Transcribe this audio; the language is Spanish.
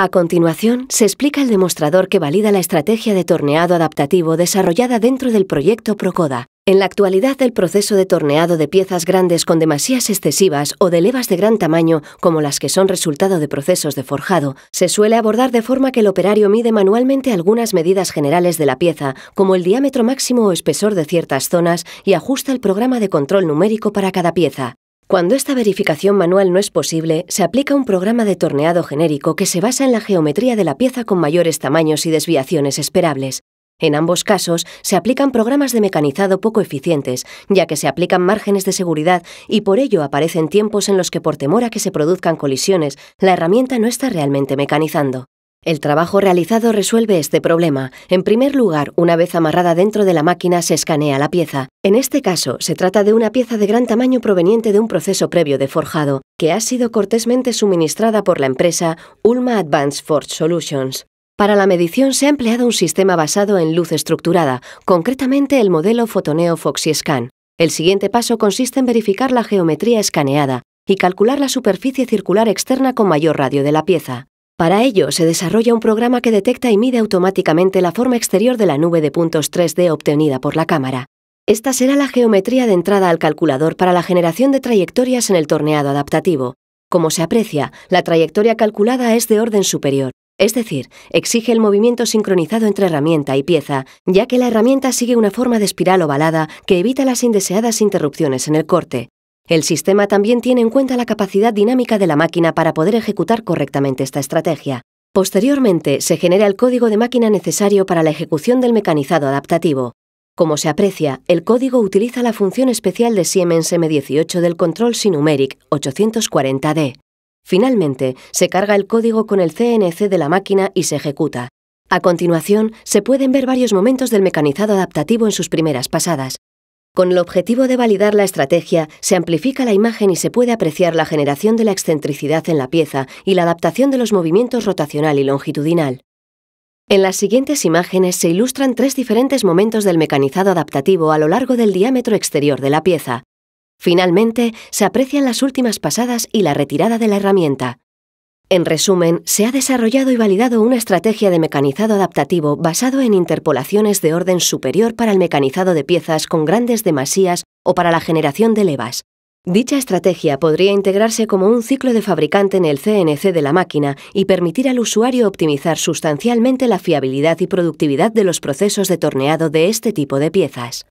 A continuación, se explica el demostrador que valida la estrategia de torneado adaptativo desarrollada dentro del proyecto Procoda. En la actualidad, el proceso de torneado de piezas grandes con demasías excesivas o de levas de gran tamaño, como las que son resultado de procesos de forjado, se suele abordar de forma que el operario mide manualmente algunas medidas generales de la pieza, como el diámetro máximo o espesor de ciertas zonas, y ajusta el programa de control numérico para cada pieza. Cuando esta verificación manual no es posible, se aplica un programa de torneado genérico que se basa en la geometría de la pieza con mayores tamaños y desviaciones esperables. En ambos casos, se aplican programas de mecanizado poco eficientes, ya que se aplican márgenes de seguridad y por ello aparecen tiempos en los que por temor a que se produzcan colisiones, la herramienta no está realmente mecanizando. El trabajo realizado resuelve este problema. En primer lugar, una vez amarrada dentro de la máquina se escanea la pieza. En este caso, se trata de una pieza de gran tamaño proveniente de un proceso previo de forjado, que ha sido cortésmente suministrada por la empresa Ulma Advanced Forge Solutions. Para la medición se ha empleado un sistema basado en luz estructurada, concretamente el modelo fotoneo Scan. El siguiente paso consiste en verificar la geometría escaneada y calcular la superficie circular externa con mayor radio de la pieza. Para ello, se desarrolla un programa que detecta y mide automáticamente la forma exterior de la nube de puntos 3D obtenida por la cámara. Esta será la geometría de entrada al calculador para la generación de trayectorias en el torneado adaptativo. Como se aprecia, la trayectoria calculada es de orden superior, es decir, exige el movimiento sincronizado entre herramienta y pieza, ya que la herramienta sigue una forma de espiral ovalada que evita las indeseadas interrupciones en el corte. El sistema también tiene en cuenta la capacidad dinámica de la máquina para poder ejecutar correctamente esta estrategia. Posteriormente, se genera el código de máquina necesario para la ejecución del mecanizado adaptativo. Como se aprecia, el código utiliza la función especial de Siemens M18 del control Sinumeric 840D. Finalmente, se carga el código con el CNC de la máquina y se ejecuta. A continuación, se pueden ver varios momentos del mecanizado adaptativo en sus primeras pasadas, con el objetivo de validar la estrategia, se amplifica la imagen y se puede apreciar la generación de la excentricidad en la pieza y la adaptación de los movimientos rotacional y longitudinal. En las siguientes imágenes se ilustran tres diferentes momentos del mecanizado adaptativo a lo largo del diámetro exterior de la pieza. Finalmente, se aprecian las últimas pasadas y la retirada de la herramienta. En resumen, se ha desarrollado y validado una estrategia de mecanizado adaptativo basado en interpolaciones de orden superior para el mecanizado de piezas con grandes demasías o para la generación de levas. Dicha estrategia podría integrarse como un ciclo de fabricante en el CNC de la máquina y permitir al usuario optimizar sustancialmente la fiabilidad y productividad de los procesos de torneado de este tipo de piezas.